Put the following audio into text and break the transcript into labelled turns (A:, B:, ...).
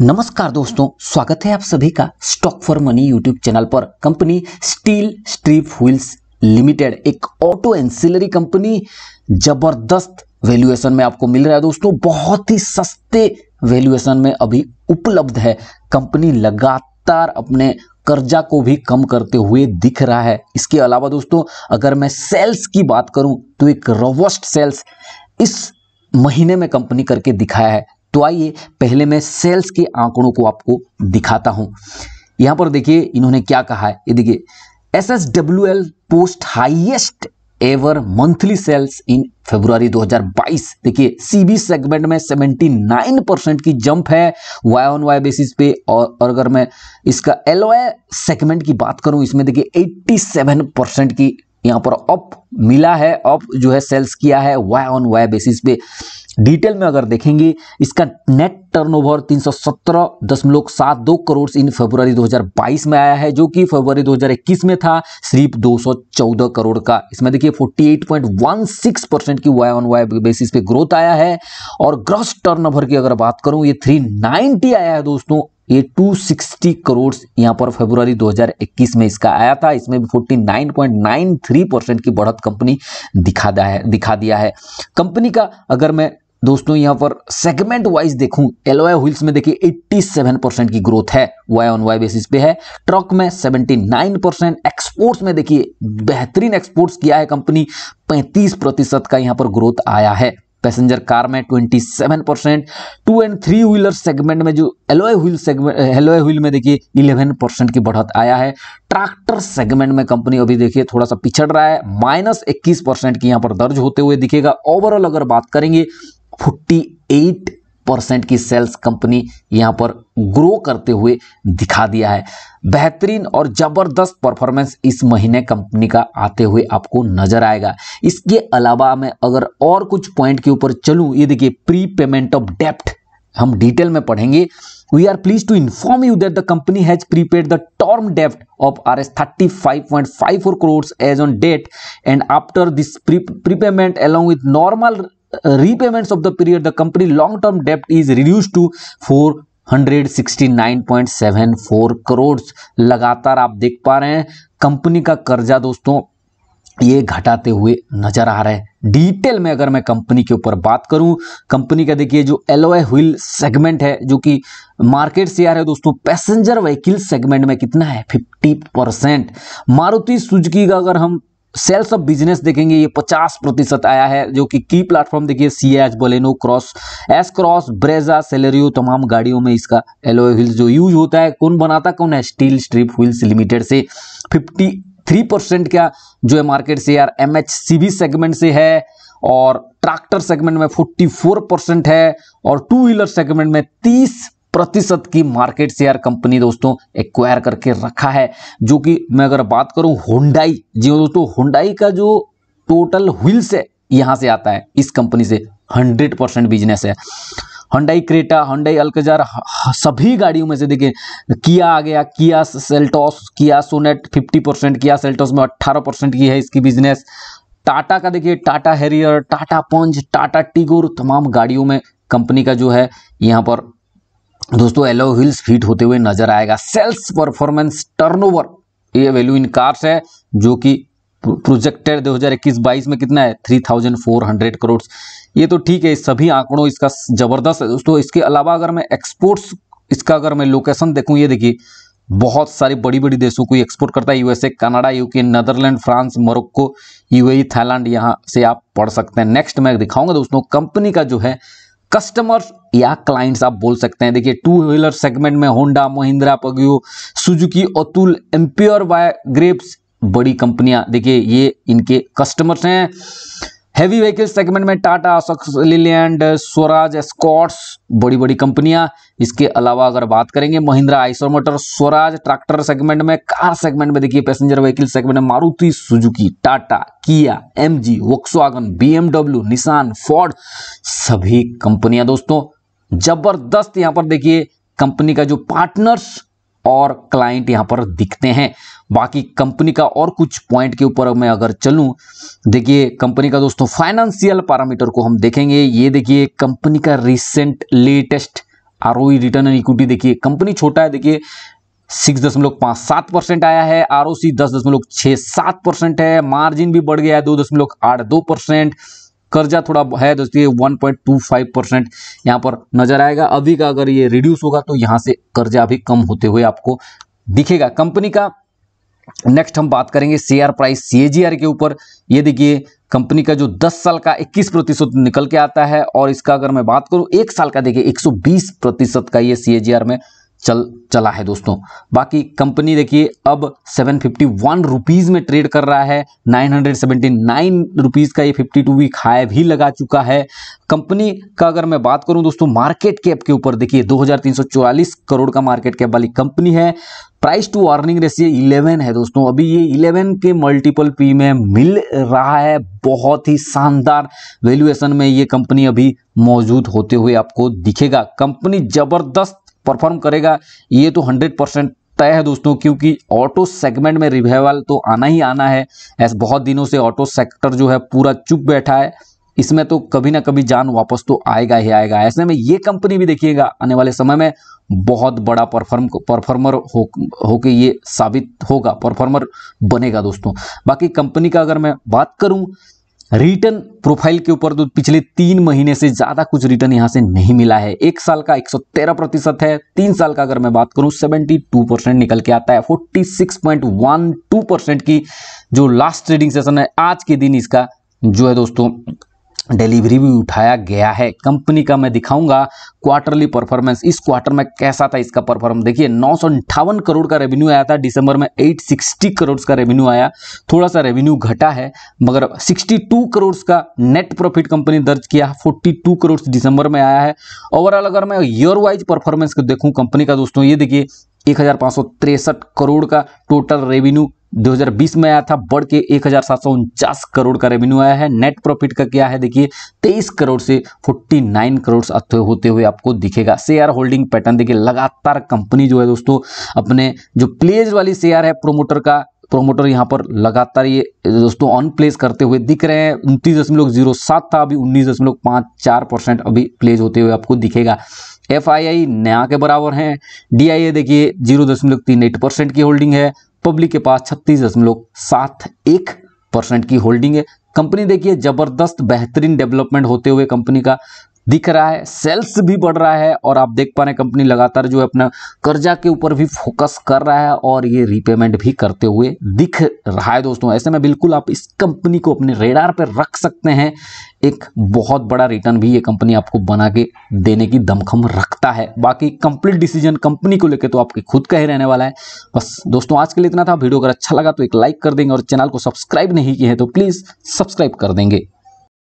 A: नमस्कार दोस्तों स्वागत है आप सभी का stock for money YouTube channel पर company steel strip wheels limited एक ऑटो एंसिलरी कंपनी जबरदस्त वैल्यूएशन में आपको मिल रहा है दोस्तों बहुत ही सस्ते वैल्यूएशन में अभी उपलब्ध है कंपनी लगातार अपने कर्जा को भी कम करते हुए दिख रहा है इसके अलावा दोस्तों अगर मैं सेल्स की बात करूं तो एक रोबस्ट सेल्स इस महीने में कंपनी करके दिखाया है तो आइए पहले मैं सेल्स के आंकड़ों को आपको दिखाता हूं यहां पर देखिए इन्होंने क्या कहा है ये देखिए S S W L post highest ever monthly sales in February 2022 देखिए सीबी सेगमेंट में 79 परसेंट की जंप है वाई ऑन वाई बेसिस पे और, और अगर मैं इसका एलओए सेगमेंट की बात करूं इसमें देखिए 87 परसेंट की यहाँ पर अप मिला है अप जो है सेल्स किया है वाई ऑन वाई बेसिस पे डिटेल में अगर देखेंगे इसका net turnover over crore in फरवरी 2022 में आया है जो कि फरवरी 2021 में था सिर्फ 214 करोड़ का इसमें देखिए 48.16 परसेंट की वाई ऑन वाई बेसिस पे ग्रोथ आया है और ग्रॉस टर्नओवर की अगर बात करूं ये 390 आया है दोस्तों ये 260 करोड़ यहाँ पर फरवरी 2021 में इसका आया था इसमें भी 49.93 परसेंट की बढ़त कंपनी दिखा दिया है दिखा दिया है कंपनी का अगर मैं दोस्तों यहाँ पर सेगमेंट वाइज देखूं एलोए व्हील्स में देखिए 87 परसेंट की ग्रोथ है वाई ऑन वाई बेसिस पे है ट्रक में 79 परसेंट एक्सपोर्ट्स में देखिए बेहतरीन एक्सपोर्ट्स किया है कंपनी 35 प्रतिशत का यहाँ पर ग्रोथ आया है पैसेंजर कार में 27 percent two and three wheeler segment में जो alloy wheel segment alloy wheel में देखिए 11 परसेंट की बढ़त आया है ट्रैक्टर सेगमेंट में कंपनी अभी देखिए थोड़ा सा पिछड़ रहा है माइनस इक्कीस परसेंट की यहाँ पर दर्ज होते हुए दिखेगा ओवरऑल अगर बात करेंगे फोर्टी एट परसेंट की सेल्स कंपनी यहां पर ग्रो करते हुए दिखा दिया है बेहतरीन और जबरदस्त परफॉर्मेंस इस महीने कंपनी का आते हुए आपको नजर आएगा इसके अलावा मैं अगर और कुछ पॉइंट के ऊपर चलूं ये देखिए प्री पेमेंट ऑफ डेप्ट हम डिटेल में पढ़ेंगे we are please to inform you that the company has prepaid the term डेफ्ट of R S thirty five point five four crore as on date and after this prepayment along with normal repayments of the period, the company long-term debt is reduced to 4 169.74 crore लगातार आप देख पा रहे हैं company का कर्जा दोस्तों ये घटाते हुए नजर आ रहा है डिटेल में अगर मैं कंपनी के ऊपर बात करूं कंपनी का देखिए जो एलोए व्हील सेगमेंट है जो कि मार्केट से आ रहा है दोस्तों पैसेंजर व्हीकिल सेगमेंट में कितना है 50 परसेंट मारुति सुजुकी का अगर हम सेल्स ऑफ बिजनेस देखेंगे ये 50 प्रतिशत आया है जो कि की प्लेटफॉर्म देखिए C H Baleno cross S cross Brezza Celerio तमाम गाड़ियों में इसका एलोए व्हील्स जो यूज होता है कौन बनाता कौन है स्टील स्ट्रिप व्हील्स लिमिटेड से 53 परसेंट का जो है मार्केट से यार M H C B segment से है और ट्रैक्टर सेगमेंट में 44 परसेंट है और टू व्हीलर सेगमेंट में तीस प्रतिशत की मार्केट शेयर कंपनी दोस्तों एक्वायर करके रखा है जो कि मैं अगर बात करूं होंडाई जी हाँ दोस्तों होंडाई का जो टोटल व्हील्स है यहां से आता है इस कंपनी से हंड्रेड परसेंट बिजनेस है हंडाई क्रेटा हंडाई अलकजार सभी गाड़ियों में से देखिए किया आ गया किया सेल्टॉस किया सोनेट 50 परसेंट किया सेल्टॉस में 18 परसेंट की है इसकी बिजनेस टाटा का देखिए Tata Harrier Tata Punch Tata Tigor तमाम गाड़ियों में कंपनी का जो है यहाँ पर दोस्तों एलो हिल्स फिट होते हुए नजर आएगा सेल्स परफॉर्मेंस टर्नओवर ये वैल्यू इन कार्स है जो कि प्रोजेक्टेड 2021-22 में कितना है 3,400 करोड़ ये तो ठीक है सभी आंकड़ों इसका जबरदस्त है दोस्तों इसके अलावा अगर मैं एक्सपोर्ट्स इसका अगर मैं लोकेशन देखूँ ये देखिए बहुत सारी बड़ी बड़ी देशों को एक्सपोर्ट करता है USA Canada UK Netherland France Morocco UAE Thailand यहाँ से आप पढ़ सकते हैं नेक्स्ट मैं दिखाऊंगा दोस्तों कंपनी का जो है कस्टमर्स या क्लाइंट्स आप बोल सकते हैं देखिए टू व्हीलर सेगमेंट में होंडा महिंद्रा पगियो Suzuki Atul Ampere by Greaves बड़ी कंपनियां देखिए ये इनके कस्टमर्स हैं हैवी व्हीकल सेगमेंट में टाटा लिलैंड स्वराज स्कॉट्स बड़ी बड़ी कंपनियां इसके अलावा अगर बात करेंगे Mahindra Eicher motor Swaraj tractor segment में कार सेगमेंट में देखिए पैसेंजर व्हीकल सेगमेंट में Maruti Suzuki Tata Kia MG Volkswagen BMW Nissan Ford सभी कंपनियां दोस्तों जबरदस्त यहां पर देखिए कंपनी का जो पार्टनर्स और क्लाइंट यहाँ पर दिखते हैं बाकी कंपनी का और कुछ पॉइंट के ऊपर मैं अगर चलूं देखिए कंपनी का दोस्तों फाइनेंशियल पैरामीटर को हम देखेंगे ये देखिए कंपनी का recent latest R return and equity देखिए कंपनी छोटा है देखिए सिक्स दशमलव पाँच सात परसेंट आया है आर ओ सी दस दशमलव छः सात परसेंट है मार्जिन भी बढ़ गया है दो दशमलव आठ दो परसेंट कर्जा थोड़ा है दोस्तों ये 1.25 परसेंट यहाँ पर नजर आएगा अभी का अगर ये रिड्यूस होगा तो यहाँ से कर्जा भी कम होते हुए आपको दिखेगा कंपनी का नेक्स्ट हम बात करेंगे शेयर प्राइस सीएजीआर के ऊपर ये देखिए कंपनी का जो 10 साल का 21 प्रतिशत निकल के आता है और इसका अगर मैं बात करूं एक साल का देखिए 120 प्रतिशत का ये सीएजीआर में चल चला है दोस्तों बाकी कंपनी देखिए अब 751 फिफ्टी में ट्रेड कर रहा है 979 रुपीस का ये 52 वीक हाई भी लगा चुका है कंपनी का अगर मैं बात करूं दोस्तों मार्केट कैप के ऊपर देखिए 2344 करोड़ का मार्केट कैप वाली कंपनी है प्राइस टू अर्निंग रेसिए 11 है दोस्तों अभी ये 11 के मल्टीपल पी में मिल रहा है बहुत ही शानदार वैल्यूएशन में ये कंपनी अभी मौजूद होते हुए आपको दिखेगा कंपनी जबरदस्त परफॉर्म करेगा ये तो हंड्रेड परसेंट तय है दोस्तों क्योंकि ऑटो सेगमेंट में रिवाइवल तो आना ही आना है ऐसे बहुत दिनों से ऑटो सेक्टर जो है पूरा चुप बैठा है इसमें तो कभी ना कभी जान वापस तो आएगा ही आएगा ऐसे में ये कंपनी भी देखिएगा आने वाले समय में बहुत बड़ा परफॉर्म परफॉर्मर हो होके ये साबित होगा परफॉर्मर बनेगा दोस्तों बाकी कंपनी का अगर मैं बात करूं रिटर्न प्रोफाइल के ऊपर तो पिछले तीन महीने से ज़्यादा कुछ रिटर्न यहां से नहीं मिला है एक साल का 113 प्रतिशत है तीन साल का अगर मैं बात करूं 72 परसेंट निकल के आता है 46.12 परसेंट की जो लास्ट ट्रेडिंग सेशन है आज के दिन इसका जो है दोस्तों डिलीवरी भी उठाया गया है कंपनी का मैं दिखाऊंगा क्वार्टरली परफॉर्मेंस इस क्वार्टर में कैसा था इसका परफॉर्मेंस देखिए नौ करोड़ का रेवेन्यू आया था दिसंबर में 860 करोड़ का रेवेन्यू आया थोड़ा सा रेवेन्यू घटा है मगर 62 करोड़ का नेट प्रॉफिट कंपनी दर्ज किया 42 करोड़ दिसंबर में आया है ओवरऑल अगर मैं ईयर वाइज परफॉर्मेंस को देखूँ कंपनी का दोस्तों ये देखिए एक करोड़ का टोटल रेवेन्यू 2020 में आया था बढ़ के एक करोड़ का रेवेन्यू आया है नेट प्रॉफिट का क्या है देखिए 23 करोड़ से 49 करोड़ होते हुए आपको दिखेगा शेयर होल्डिंग पैटर्न देखिए लगातार कंपनी जो है दोस्तों अपने जो प्लेज वाली शेयर है प्रोमोटर का प्रोमोटर यहाँ पर लगातार ये दोस्तों ऑन प्लेस करते हुए दिख रहे हैं उनतीस दशमलव जीरो सात था अभी उन्नीस दशमलव पांच चार परसेंट अभी प्लेज होते हुए आपको दिखेगा एफ आई आई नया के बराबर है डी आई ए देखिए जीरो दशमलव तीन एट परसेंट की होल्डिंग है पब्लिक के पास छत्तीस दशमलव सात एक परसेंट की होल्डिंग है कंपनी देखिए जबरदस्त बेहतरीन डेवलपमेंट होते हुए कंपनी का दिख रहा है सेल्स भी बढ़ रहा है और आप देख पा रहे हैं कंपनी लगातार जो है अपना कर्जा के ऊपर भी फोकस कर रहा है और ये रीपेमेंट भी करते हुए दिख रहा है दोस्तों ऐसे में बिल्कुल आप इस कंपनी को अपने रेडार पर रख सकते हैं एक बहुत बड़ा रिटर्न भी ये कंपनी आपको बना के देने की दमखम रखता है बाकी कंप्लीट डिसीजन कंपनी को लेकर तो आपके खुद का ही रहने वाला है बस दोस्तों आज के लिए इतना था वीडियो अगर अच्छा लगा तो एक लाइक कर देंगे और चैनल को सब्सक्राइब नहीं किया है तो प्लीज़ सब्सक्राइब कर देंगे